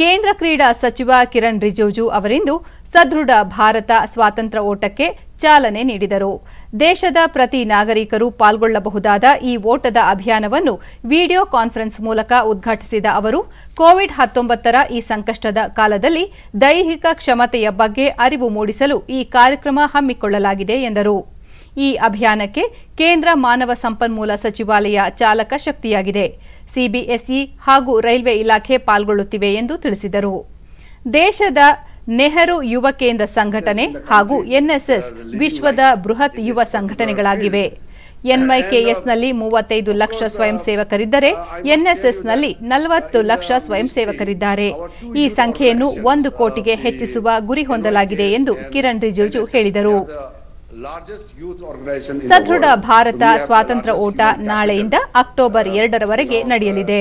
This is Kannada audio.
ಕೇಂದ್ರ ಕ್ರೀಡಾ ಸಚಿವ ಕಿರಣ್ ರಿಜಿಜು ಅವರಿಂದು ಸದೃಢ ಭಾರತ ಸ್ವಾತಂತ್ರ್ಯ ಓಟಕ್ಕೆ ಚಾಲನೆ ನೀಡಿದರು ದೇಶದ ಪ್ರತಿ ನಾಗರಿಕರು ಪಾಲ್ಗೊಳ್ಳಬಹುದಾದ ಈ ಓಟದ ಅಭಿಯಾನವನ್ನು ವಿಡಿಯೋ ಕಾನ್ಫರೆನ್ಸ್ ಮೂಲಕ ಉದ್ಘಾಟಿಸಿದ ಅವರು ಕೋವಿಡ್ ಹತ್ತೊಂಬತ್ತರ ಈ ಸಂಕಷ್ಟದ ಕಾಲದಲ್ಲಿ ದೈಹಿಕ ಕ್ಷಮತೆಯ ಬಗ್ಗೆ ಅರಿವು ಮೂಡಿಸಲು ಈ ಕಾರ್ಯಕ್ರಮ ಹಮ್ಮಿಕೊಳ್ಳಲಾಗಿದೆ ಎಂದರು ಈ ಅಭಿಯಾನಕ್ಕೆ ಕೇಂದ್ರ ಮಾನವ ಸಂಪನ್ಮೂಲ ಸಚಿವಾಲಯ ಚಾಲಕ ಶಕ್ತಿಯಾಗಿದೆ ಸಿಬಿಎಸ್ಇ ಹಾಗೂ ರೈಲ್ವೆ ಇಲಾಖೆ ಪಾಲ್ಗೊಳ್ಳುತ್ತಿವೆ ಎಂದು ತಿಳಿಸಿದರು ದೇಶದ ನೆಹರು ಯುವ ಕೇಂದ್ರ ಸಂಘಟನೆ ಹಾಗೂ ಎನ್ಎಸ್ಎಸ್ ವಿಶ್ವದ ಬೃಹತ್ ಯುವ ಸಂಘಟನೆಗಳಾಗಿವೆ ಎನ್ವೈಕೆಎಸ್ನಲ್ಲಿ ಮೂವತ್ತೈದು ಲಕ್ಷ ಸ್ವಯಂ ಸೇವಕರಿದ್ದರೆ ಎನ್ಎಸ್ಎಸ್ನಲ್ಲಿ ನಲವತ್ತು ಲಕ್ಷ ಸ್ವಯಂ ಸೇವಕರಿದ್ದಾರೆ ಈ ಸಂಖ್ಯೆಯನ್ನು ಒಂದು ಕೋಟಿಗೆ ಹೆಚ್ಚಿಸುವ ಗುರಿ ಹೊಂದಲಾಗಿದೆ ಎಂದು ಕಿರಣ್ ರಿಜಿಜು ಹೇಳಿದರು ಸದೃಢ ಭಾರತ ಸ್ವಾತಂತ್ರ್ಯ ಓಟ ನಾಳೆಯಿಂದ ಅಕ್ಟೋಬರ್ ಎರಡರವರೆಗೆ uh, ನಡೆಯಲಿದೆ